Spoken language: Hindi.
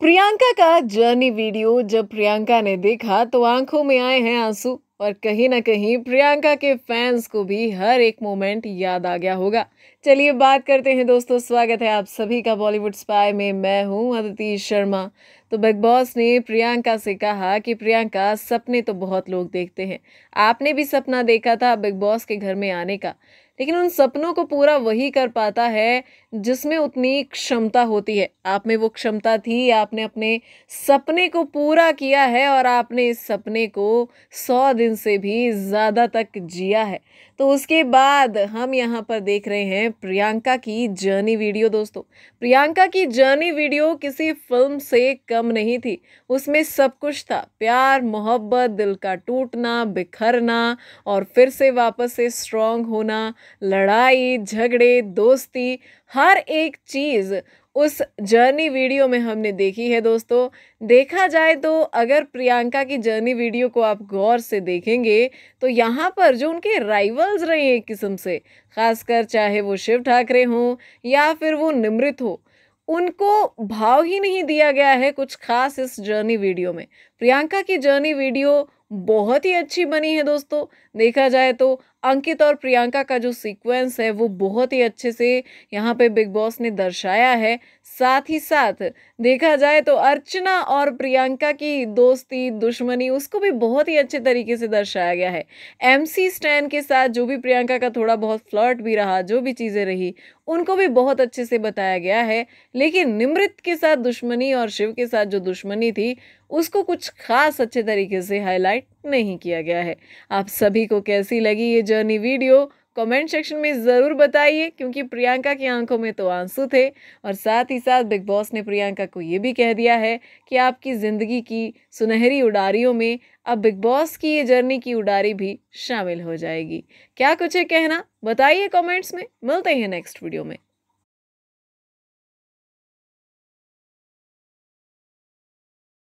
प्रियंका का जर्नी वीडियो जब प्रियंका ने देखा तो आंखों में आए हैं आंसू और कहीं ना कहीं प्रियंका के फैंस को भी हर एक मोमेंट याद आ गया होगा चलिए बात करते हैं दोस्तों स्वागत है आप सभी का बॉलीवुड स्पाई में मैं हूं अदिति शर्मा तो बिग बॉस ने प्रियंका से कहा कि प्रियंका सपने तो बहुत लोग देखते हैं आपने भी सपना देखा था बिग बॉस के घर में आने का लेकिन उन सपनों को पूरा वही कर पाता है जिसमें उतनी क्षमता होती है आप में वो क्षमता थी आपने अपने सपने को पूरा किया है और आपने इस सपने को सौ दिन से भी ज़्यादा तक जिया है तो उसके बाद हम यहाँ पर देख रहे हैं प्रियंका की जर्नी वीडियो दोस्तों प्रियंका की जर्नी वीडियो किसी फिल्म से कम नहीं थी उसमें सब कुछ था प्यार मोहब्बत दिल का टूटना बिखरना और फिर से वापस से स्ट्रॉन्ग होना लड़ाई झगड़े दोस्ती हर एक चीज़ उस जर्नी वीडियो में हमने देखी है दोस्तों देखा जाए तो अगर प्रियंका की जर्नी वीडियो को आप गौर से देखेंगे तो यहाँ पर जो उनके राइवल्स रहे हैं एक किस्म से खासकर चाहे वो शिव ठाकरे हों या फिर वो निमृत हो उनको भाव ही नहीं दिया गया है कुछ खास इस जर्नी वीडियो में प्रियंका की जर्नी वीडियो बहुत ही अच्छी बनी है दोस्तों देखा जाए तो अंकित और प्रियंका का जो सीक्वेंस है वो बहुत ही अच्छे से यहाँ पे बिग बॉस ने दर्शाया है साथ ही साथ देखा जाए तो अर्चना और प्रियंका की दोस्ती दुश्मनी उसको भी बहुत ही अच्छे तरीके से दर्शाया गया है एमसी स्टैन के साथ जो भी प्रियंका का थोड़ा बहुत फ्लर्ट भी रहा जो भी चीज़ें रही उनको भी बहुत अच्छे से बताया गया है लेकिन निमृत के साथ दुश्मनी और शिव के साथ जो दुश्मनी थी उसको कुछ खास अच्छे तरीके से हाईलाइट नहीं किया गया है आप सभी को कैसी लगी ये जर्नी वीडियो कमेंट सेक्शन में ज़रूर बताइए क्योंकि प्रियंका की आंखों में तो आंसू थे और साथ ही साथ बिग बॉस ने प्रियंका को ये भी कह दिया है कि आपकी ज़िंदगी की सुनहरी उडारियों में अब बिग बॉस की ये जर्नी की उडारी भी शामिल हो जाएगी क्या कुछ है कहना बताइए कमेंट्स में मिलते हैं नेक्स्ट वीडियो में